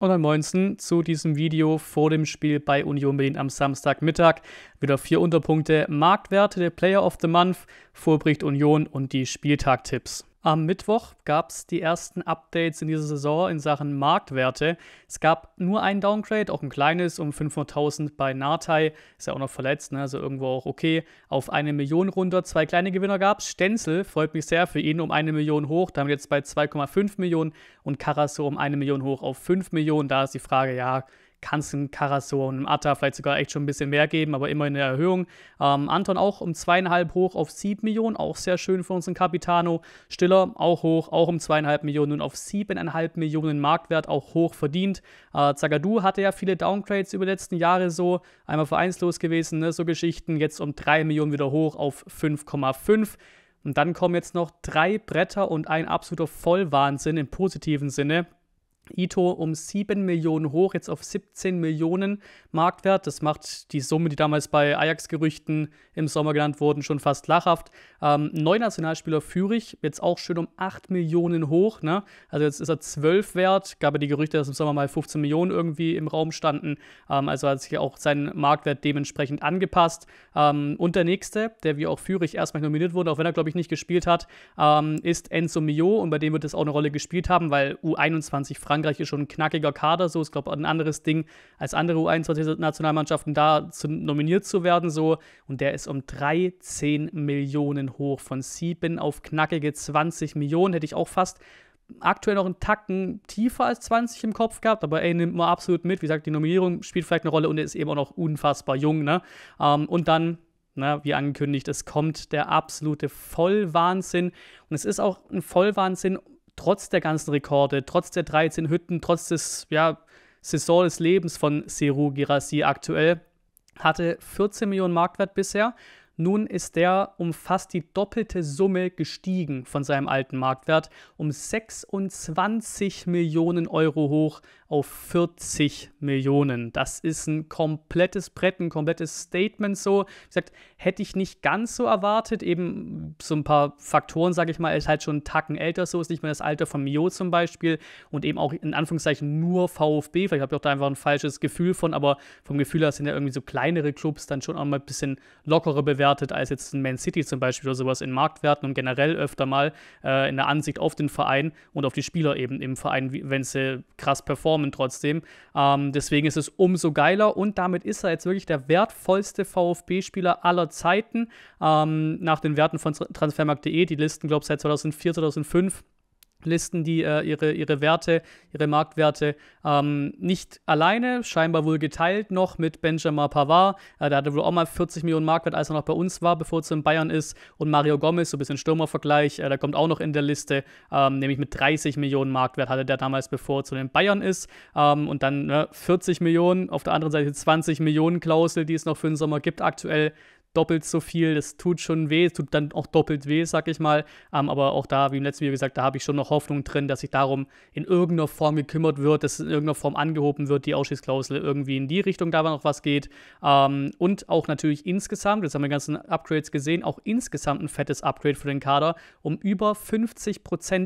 und am Moinsen zu diesem Video vor dem Spiel bei Union Berlin am Samstagmittag. Wieder vier Unterpunkte, Marktwerte, der Player of the Month, Vorbricht Union und die Spieltagtipps. Am Mittwoch gab es die ersten Updates in dieser Saison in Sachen Marktwerte. Es gab nur ein Downgrade, auch ein kleines, um 500.000 bei Natai. Ist ja auch noch verletzt, ne? also irgendwo auch okay. Auf eine Million runter, zwei kleine Gewinner gab es. Stenzel freut mich sehr für ihn um eine Million hoch. Damit jetzt bei 2,5 Millionen und Karasso um eine Million hoch auf 5 Millionen. Da ist die Frage, ja, kann es einem Karasor und einem Atta vielleicht sogar echt schon ein bisschen mehr geben, aber immer in der Erhöhung. Ähm, Anton auch um zweieinhalb hoch auf 7 Millionen, auch sehr schön für unseren Capitano. Stiller auch hoch, auch um zweieinhalb Millionen und auf siebeneinhalb Millionen Marktwert, auch hoch verdient. Äh, Zagadou hatte ja viele Downgrades über die letzten Jahre so, einmal vereinslos gewesen, ne, so Geschichten, jetzt um 3 Millionen wieder hoch auf 5,5. Und dann kommen jetzt noch drei Bretter und ein absoluter Vollwahnsinn im positiven Sinne. Ito um 7 Millionen hoch, jetzt auf 17 Millionen Marktwert. Das macht die Summe, die damals bei Ajax-Gerüchten im Sommer genannt wurden, schon fast lachhaft. Ähm, neuer Nationalspieler Fürich, jetzt auch schön um 8 Millionen hoch. Ne? Also jetzt ist er 12 wert. Gab ja die Gerüchte, dass im Sommer mal 15 Millionen irgendwie im Raum standen. Ähm, also hat sich auch sein Marktwert dementsprechend angepasst. Ähm, und der nächste, der wie auch Fürich erstmal nominiert wurde, auch wenn er, glaube ich, nicht gespielt hat, ähm, ist Enzo Mio. Und bei dem wird es auch eine Rolle gespielt haben, weil U21 Frankreich Frankreich ist schon ein knackiger Kader, so ist, glaube ich, ein anderes Ding, als andere U21-Nationalmannschaften da zu, nominiert zu werden, so. Und der ist um 13 Millionen hoch, von 7 auf knackige 20 Millionen, hätte ich auch fast aktuell noch einen Tacken tiefer als 20 im Kopf gehabt, aber ey, nimmt man absolut mit. Wie gesagt, die Nominierung spielt vielleicht eine Rolle und er ist eben auch noch unfassbar jung, ne? Ähm, und dann na, ne, wie angekündigt, es kommt der absolute Vollwahnsinn. Und es ist auch ein Vollwahnsinn trotz der ganzen Rekorde, trotz der 13 Hütten, trotz des ja, Saison des Lebens von Seru Girassi aktuell, hatte 14 Millionen Marktwert bisher. Nun ist der um fast die doppelte Summe gestiegen von seinem alten Marktwert, um 26 Millionen Euro hoch auf 40 Millionen. Das ist ein komplettes Brett, ein komplettes Statement so. Wie gesagt, hätte ich nicht ganz so erwartet. Eben so ein paar Faktoren, sage ich mal, ist halt schon einen Tacken älter so, ist nicht mehr das Alter von Mio zum Beispiel und eben auch in Anführungszeichen nur VfB. Vielleicht habe ich auch da einfach ein falsches Gefühl von, aber vom Gefühl her sind ja irgendwie so kleinere Clubs dann schon auch mal ein bisschen lockerer bewertet als jetzt ein Man City zum Beispiel oder sowas in Marktwerten und generell öfter mal äh, in der Ansicht auf den Verein und auf die Spieler eben im Verein, wenn sie krass performen performen trotzdem. Ähm, deswegen ist es umso geiler und damit ist er jetzt wirklich der wertvollste VfB-Spieler aller Zeiten. Ähm, nach den Werten von transfermarkt.de, die Listen, glaube ich, seit 2004, 2005 Listen die äh, ihre, ihre Werte, ihre Marktwerte ähm, nicht alleine, scheinbar wohl geteilt noch mit Benjamin Pavard. Äh, der hatte wohl auch mal 40 Millionen Marktwert, als er noch bei uns war, bevor er zu den Bayern ist. Und Mario Gomez, so ein bisschen Stürmervergleich, äh, der kommt auch noch in der Liste, ähm, nämlich mit 30 Millionen Marktwert hatte der damals, bevor er zu den Bayern ist. Ähm, und dann ne, 40 Millionen, auf der anderen Seite 20 Millionen Klausel, die es noch für den Sommer gibt aktuell doppelt so viel. Das tut schon weh, es tut dann auch doppelt weh, sag ich mal. Ähm, aber auch da, wie im letzten Video gesagt, da habe ich schon noch Hoffnung drin, dass sich darum in irgendeiner Form gekümmert wird, dass in irgendeiner Form angehoben wird, die Ausschließklausel irgendwie in die Richtung da noch was geht. Ähm, und auch natürlich insgesamt, das haben wir ganzen Upgrades gesehen, auch insgesamt ein fettes Upgrade für den Kader, um über 50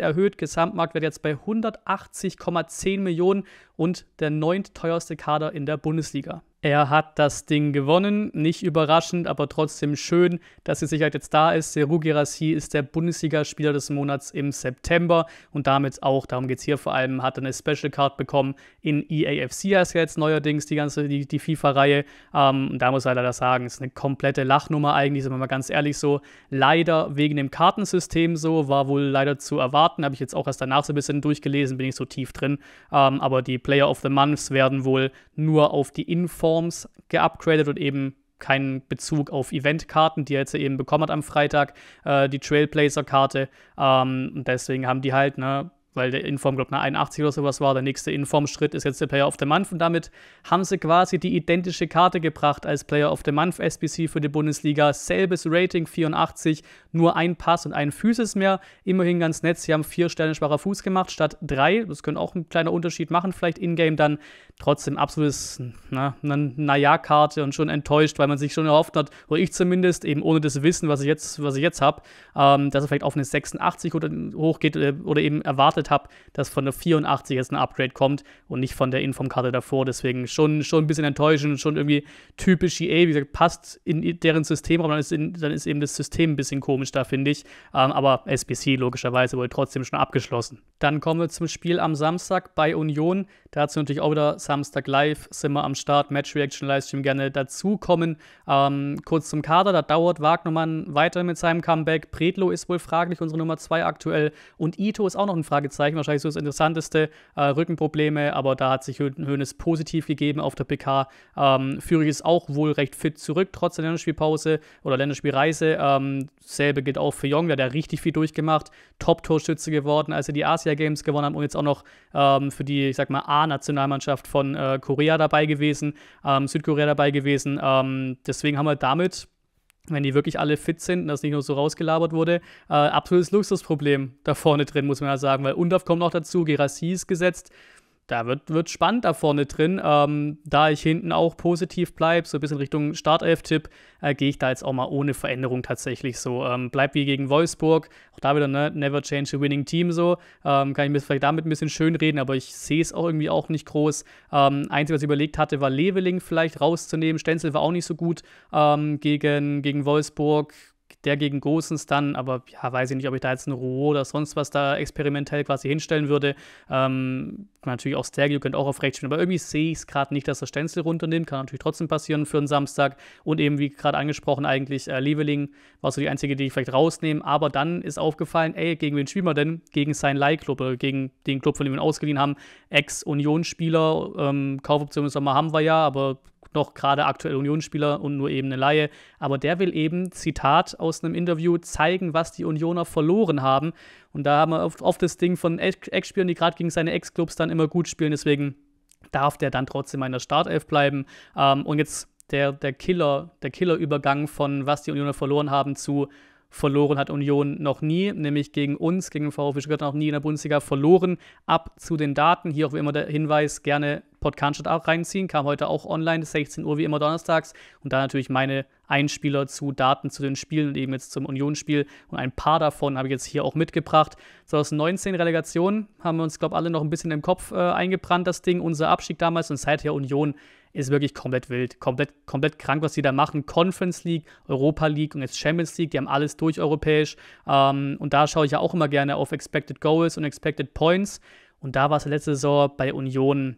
erhöht. Gesamtmarktwert jetzt bei 180,10 Millionen und der neunt teuerste Kader in der Bundesliga. Er hat das Ding gewonnen, nicht überraschend, aber trotzdem schön, dass die Sicherheit jetzt da ist. Seru Girassi ist der Bundesligaspieler des Monats im September und damit auch, darum geht es hier vor allem, hat er eine Special Card bekommen in EAFC, heißt ja jetzt neuerdings die ganze, die, die FIFA-Reihe. Ähm, da muss er leider sagen, ist eine komplette Lachnummer eigentlich, sind wir mal ganz ehrlich so. Leider wegen dem Kartensystem so, war wohl leider zu erwarten, habe ich jetzt auch erst danach so ein bisschen durchgelesen, bin ich so tief drin. Ähm, aber die Player of the Months werden wohl nur auf die Info Forms geupgradet und eben keinen Bezug auf Eventkarten, die er jetzt eben bekommen hat am Freitag, äh, die Trailblazer-Karte. Ähm, deswegen haben die halt ne, weil der Inform, glaube ich, eine 81 oder sowas war. Der nächste Inform-Schritt ist jetzt der Player of the Month und damit haben sie quasi die identische Karte gebracht als Player of the Month SBC für die Bundesliga. Selbes Rating 84, nur ein Pass und ein Physis mehr. Immerhin ganz nett, sie haben vier Sterne schwacher Fuß gemacht statt drei. Das könnte auch ein kleiner Unterschied machen, vielleicht in-game dann. Trotzdem absolutes, na, Naja-Karte und schon enttäuscht, weil man sich schon erhofft hat, wo ich zumindest, eben ohne das Wissen, was ich jetzt, jetzt habe, ähm, dass er vielleicht auf eine 86 oder hochgeht äh, oder eben erwartet habe, dass von der 84 jetzt ein Upgrade kommt und nicht von der Informkarte davor. Deswegen schon, schon ein bisschen enttäuschend, und schon irgendwie typisch EA. Wie gesagt, passt in deren System, aber dann ist, in, dann ist eben das System ein bisschen komisch da, finde ich. Ähm, aber SBC logischerweise wohl trotzdem schon abgeschlossen. Dann kommen wir zum Spiel am Samstag bei Union. Dazu natürlich auch wieder Samstag live, sind wir am Start, Match Reaction Livestream gerne dazukommen. Ähm, kurz zum Kader, da dauert Wagnermann weiter mit seinem Comeback. Predlo ist wohl fraglich, unsere Nummer 2 aktuell. Und Ito ist auch noch ein Fragezeichen Zeichen wahrscheinlich so das Interessanteste. Äh, Rückenprobleme, aber da hat sich Hönes positiv gegeben auf der PK. Ähm, Führig ist auch wohl recht fit zurück, trotz der Länderspielpause oder Länderspielreise. Ähm, dasselbe gilt auch für Jong, der hat ja richtig viel durchgemacht. Top-Torschütze geworden, als er die Asia Games gewonnen hat und jetzt auch noch ähm, für die, ich sag mal, A-Nationalmannschaft von äh, Korea dabei gewesen, ähm, Südkorea dabei gewesen. Ähm, deswegen haben wir damit wenn die wirklich alle fit sind und das nicht nur so rausgelabert wurde, äh, absolutes Luxusproblem da vorne drin, muss man ja sagen, weil UNDAF kommt noch dazu, Gerassi ist gesetzt, da wird, wird spannend da vorne drin. Ähm, da ich hinten auch positiv bleibe, so ein bisschen Richtung Startelf-Tipp, äh, gehe ich da jetzt auch mal ohne Veränderung tatsächlich so. Ähm, bleibt wie gegen Wolfsburg. Auch da wieder, ne? Never change a winning team so. Ähm, kann ich mir vielleicht damit ein bisschen schön reden, aber ich sehe es auch irgendwie auch nicht groß. Ähm, Einzige, was ich überlegt hatte, war Leveling vielleicht rauszunehmen. Stenzel war auch nicht so gut ähm, gegen, gegen Wolfsburg der gegen Gosens dann, aber ja, weiß ich nicht, ob ich da jetzt einen Rouault oder sonst was da experimentell quasi hinstellen würde. Ähm, natürlich auch Stergio könnte auch auf rechts spielen, aber irgendwie sehe ich es gerade nicht, dass er Stenzel runternimmt. Kann natürlich trotzdem passieren für einen Samstag. Und eben, wie gerade angesprochen, eigentlich äh, Leveling war so die einzige, die ich vielleicht rausnehme. Aber dann ist aufgefallen, ey, gegen wen spielen wir denn? Gegen seinen Leihklub oder äh, gegen den Club, von dem wir ihn ausgeliehen haben. Ex-Union-Spieler, ähm, Kaufoption im Sommer haben wir ja, aber noch gerade aktuell Unionsspieler und nur eben eine Laie. Aber der will eben, Zitat aus einem Interview, zeigen, was die Unioner verloren haben. Und da haben wir oft, oft das Ding von Ex-Spielern, die gerade gegen seine Ex-Clubs dann immer gut spielen. Deswegen darf der dann trotzdem in der Startelf bleiben. Ähm, und jetzt der, der Killer, der Killer-Übergang von was die Unioner verloren haben zu verloren hat Union noch nie, nämlich gegen uns, gegen den VfB Stuttgart noch nie in der Bundesliga verloren. Ab zu den Daten, hier auch wie immer der Hinweis, gerne Podcast auch reinziehen. Kam heute auch online, 16 Uhr wie immer donnerstags. Und da natürlich meine Einspieler zu Daten zu den Spielen und eben jetzt zum Unionsspiel. Und ein paar davon habe ich jetzt hier auch mitgebracht. 2019 Relegation haben wir uns, glaube ich, alle noch ein bisschen im Kopf äh, eingebrannt, das Ding. Unser Abstieg damals und seither Union ist wirklich komplett wild, komplett, komplett krank, was die da machen. Conference League, Europa League und jetzt Champions League, die haben alles durch europäisch. Ähm, und da schaue ich ja auch immer gerne auf Expected Goals und Expected Points. Und da war es letzte Saison bei Union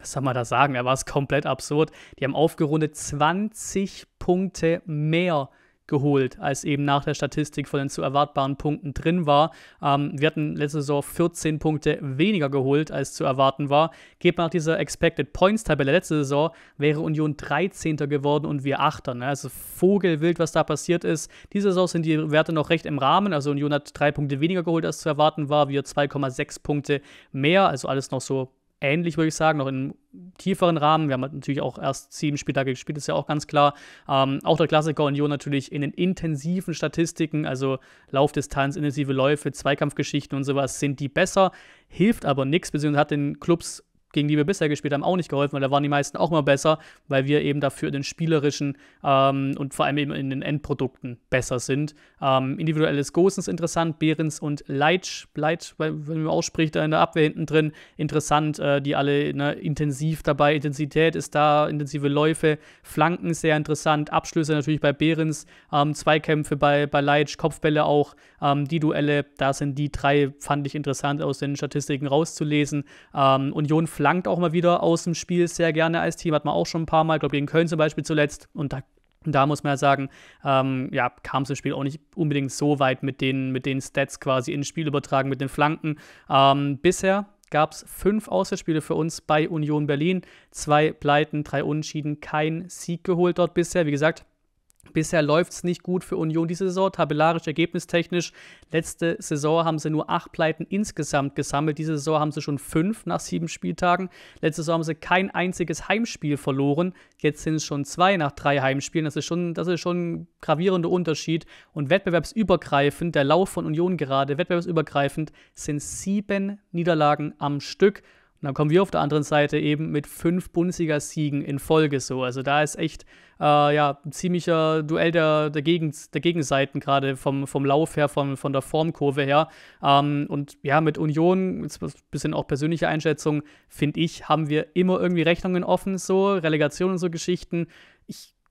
was soll man da sagen? Da war es komplett absurd. Die haben aufgerundet 20 Punkte mehr geholt, als eben nach der Statistik von den zu erwartbaren Punkten drin war. Ähm, wir hatten letzte Saison 14 Punkte weniger geholt, als zu erwarten war. Geht man nach dieser Expected Points-Tabelle letzte Saison, wäre Union 13. geworden und wir 8. Ne? Also vogelwild, was da passiert ist. Diese Saison sind die Werte noch recht im Rahmen. Also Union hat 3 Punkte weniger geholt, als zu erwarten war. Wir 2,6 Punkte mehr. Also alles noch so ähnlich, würde ich sagen, noch in einem tieferen Rahmen. Wir haben halt natürlich auch erst sieben Spieltage gespielt, ist ja auch ganz klar. Ähm, auch der Klassiker Union natürlich in den intensiven Statistiken, also Laufdistanz, intensive Läufe, Zweikampfgeschichten und sowas, sind die besser, hilft aber nichts, beziehungsweise hat den Clubs gegen die wir bisher gespielt haben, auch nicht geholfen, weil da waren die meisten auch mal besser, weil wir eben dafür in den spielerischen ähm, und vor allem eben in den Endprodukten besser sind. Ähm, individuelles Gosens interessant, Behrens und Leitsch, Leitsch, wenn man ausspricht, da in der Abwehr hinten drin, interessant, äh, die alle ne, intensiv dabei, Intensität ist da, intensive Läufe, Flanken sehr interessant, Abschlüsse natürlich bei Behrens, ähm, Zweikämpfe bei, bei Leitsch, Kopfbälle auch, ähm, die Duelle, da sind die drei, fand ich interessant aus den Statistiken rauszulesen. Ähm, Union flankt auch mal wieder aus dem Spiel sehr gerne als Team, hat man auch schon ein paar Mal, glaube ich, gegen Köln zum Beispiel zuletzt. Und da da muss man ja sagen, ähm, ja, kam zum Spiel auch nicht unbedingt so weit mit den, mit den Stats quasi ins Spiel übertragen, mit den Flanken. Ähm, bisher gab es fünf Auswärtsspiele für uns bei Union Berlin. Zwei Pleiten, drei Unentschieden, kein Sieg geholt dort bisher. Wie gesagt, Bisher läuft es nicht gut für Union diese Saison, tabellarisch, ergebnistechnisch. Letzte Saison haben sie nur acht Pleiten insgesamt gesammelt. Diese Saison haben sie schon fünf nach sieben Spieltagen. Letzte Saison haben sie kein einziges Heimspiel verloren. Jetzt sind es schon zwei nach drei Heimspielen. Das ist schon, das ist schon ein gravierender Unterschied. Und wettbewerbsübergreifend, der Lauf von Union gerade, wettbewerbsübergreifend, sind sieben Niederlagen am Stück. Und dann kommen wir auf der anderen Seite eben mit fünf Bundesliga-Siegen in Folge so. Also da ist echt äh, ja, ein ziemlicher Duell der, der, Gegen, der Gegenseiten, gerade vom, vom Lauf her, von, von der Formkurve her. Ähm, und ja, mit Union, jetzt ein bisschen auch persönliche Einschätzung, finde ich, haben wir immer irgendwie Rechnungen offen, so Relegation und so Geschichten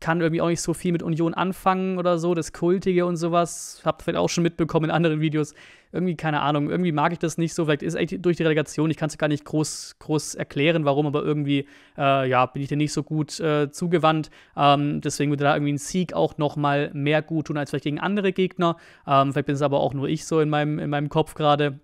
kann irgendwie auch nicht so viel mit Union anfangen oder so, das Kultige und sowas. Habt vielleicht auch schon mitbekommen in anderen Videos. Irgendwie, keine Ahnung, irgendwie mag ich das nicht so. Vielleicht ist echt durch die Relegation, ich kann es gar nicht groß, groß erklären, warum, aber irgendwie, äh, ja, bin ich dir nicht so gut äh, zugewandt. Ähm, deswegen würde da irgendwie ein Sieg auch nochmal mehr gut tun als vielleicht gegen andere Gegner. Ähm, vielleicht bin es aber auch nur ich so in meinem, in meinem Kopf gerade.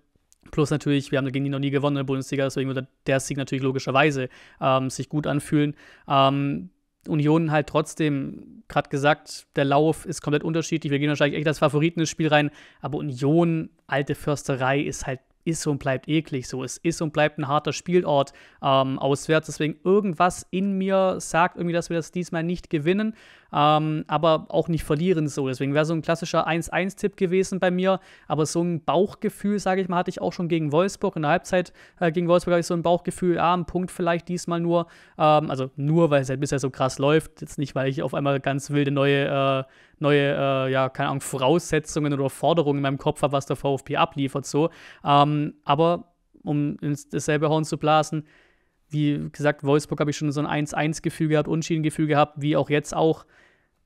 Plus natürlich, wir haben gegen die noch nie gewonnen in der Bundesliga, deswegen würde der Sieg natürlich logischerweise ähm, sich gut anfühlen. Ähm, Union halt trotzdem, gerade gesagt, der Lauf ist komplett unterschiedlich. Wir gehen wahrscheinlich echt als Favoriten ins Spiel rein. Aber Union, alte Försterei, ist halt, ist und bleibt eklig so. Es ist und bleibt ein harter Spielort ähm, auswärts. Deswegen irgendwas in mir sagt irgendwie, dass wir das diesmal nicht gewinnen ähm, aber auch nicht verlieren so. Deswegen wäre so ein klassischer 1-1-Tipp gewesen bei mir, aber so ein Bauchgefühl, sage ich mal, hatte ich auch schon gegen Wolfsburg. In der Halbzeit äh, gegen Wolfsburg hatte ich so ein Bauchgefühl, ah, ein Punkt vielleicht diesmal nur, ähm, also nur, weil es halt bisher so krass läuft, jetzt nicht, weil ich auf einmal ganz wilde neue, äh, neue äh, ja, keine Ahnung, Voraussetzungen oder Forderungen in meinem Kopf habe, was der VfB abliefert so, ähm, aber um ins dasselbe Horn zu blasen, wie gesagt, Wolfsburg habe ich schon so ein 1-1-Gefühl gehabt, Unschiedengefühl gehabt, wie auch jetzt auch.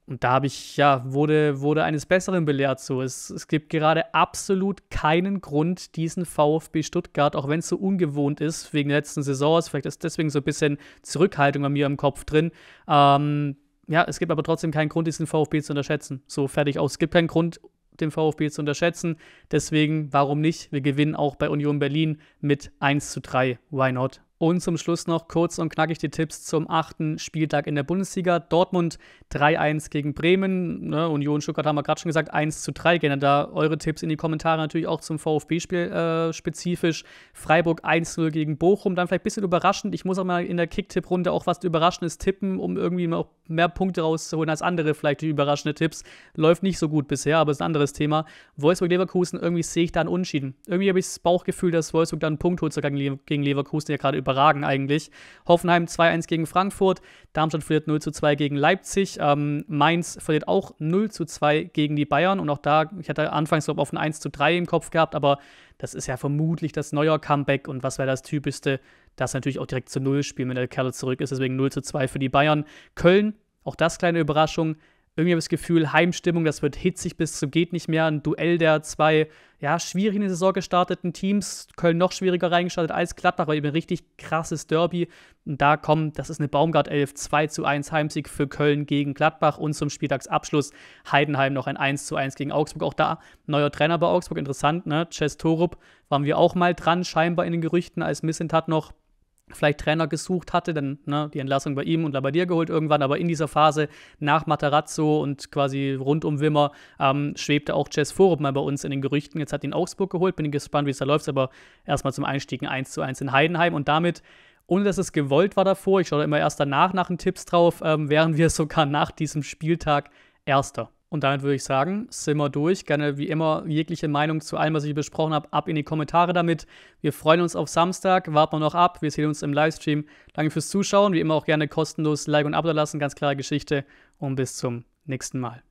Und da habe ich, ja, wurde, wurde eines Besseren belehrt. So, es, es gibt gerade absolut keinen Grund, diesen VfB Stuttgart, auch wenn es so ungewohnt ist, wegen der letzten Saisons, vielleicht ist deswegen so ein bisschen Zurückhaltung bei mir im Kopf drin. Ähm, ja, es gibt aber trotzdem keinen Grund, diesen VfB zu unterschätzen. So, fertig aus. Es gibt keinen Grund, den VfB zu unterschätzen. Deswegen, warum nicht? Wir gewinnen auch bei Union Berlin mit 1 zu 3. Why not? Und zum Schluss noch kurz und knackig die Tipps zum achten Spieltag in der Bundesliga. Dortmund 3-1 gegen Bremen. Ne, Union Stuttgart haben wir gerade schon gesagt, 1 zu 3. Gerne da eure Tipps in die Kommentare natürlich auch zum VfB-Spiel äh, spezifisch. Freiburg 1-0 gegen Bochum. Dann vielleicht ein bisschen überraschend. Ich muss auch mal in der Kick-Tipp-Runde auch was Überraschendes tippen, um irgendwie auch mehr Punkte rauszuholen als andere. Vielleicht die überraschenden Tipps. Läuft nicht so gut bisher, aber ist ein anderes Thema. Wolfsburg-Leverkusen, irgendwie sehe ich da einen Unschieden. Irgendwie habe ich das Bauchgefühl, dass Wolfsburg da einen Punkt holt sogar gegen Leverkusen, der gerade überrascht überragen eigentlich. Hoffenheim 2-1 gegen Frankfurt, Darmstadt verliert 0-2 gegen Leipzig, ähm, Mainz verliert auch 0-2 gegen die Bayern und auch da, ich hatte anfangs glaube auf ein 1-3 im Kopf gehabt, aber das ist ja vermutlich das neue Comeback und was wäre das Typischste, das natürlich auch direkt zu 0 spielen, wenn der Kerl zurück ist, deswegen 0-2 für die Bayern. Köln, auch das kleine Überraschung, irgendwie habe ich das Gefühl, Heimstimmung, das wird hitzig bis zum geht nicht mehr. Ein Duell der zwei, ja, schwierig in die Saison gestarteten Teams. Köln noch schwieriger reingestartet als Gladbach, aber eben ein richtig krasses Derby. Und da kommen, das ist eine Baumgart 11, 2 zu 1 Heimsieg für Köln gegen Gladbach und zum Spieltagsabschluss Heidenheim noch ein 1 zu 1 gegen Augsburg. Auch da neuer Trainer bei Augsburg, interessant, ne? Chess Torup waren wir auch mal dran, scheinbar in den Gerüchten, als Missentat noch vielleicht Trainer gesucht hatte, dann ne, die Entlassung bei ihm und bei dir geholt irgendwann, aber in dieser Phase nach Matarazzo und quasi rund um Wimmer ähm, schwebte auch Jess Forum mal bei uns in den Gerüchten. Jetzt hat ihn Augsburg geholt, bin gespannt, wie es da läuft, aber erstmal zum Einstieg ein 1 zu 1 in Heidenheim und damit ohne dass es gewollt war davor, ich schaue da immer erst danach nach den Tipps drauf, ähm, wären wir sogar nach diesem Spieltag Erster. Und damit würde ich sagen, sind wir durch. Gerne wie immer jegliche Meinung zu allem, was ich besprochen habe, ab in die Kommentare damit. Wir freuen uns auf Samstag. Warten wir noch ab. Wir sehen uns im Livestream. Danke fürs Zuschauen. Wie immer auch gerne kostenlos Like und Abo lassen. Ganz klare Geschichte. Und bis zum nächsten Mal.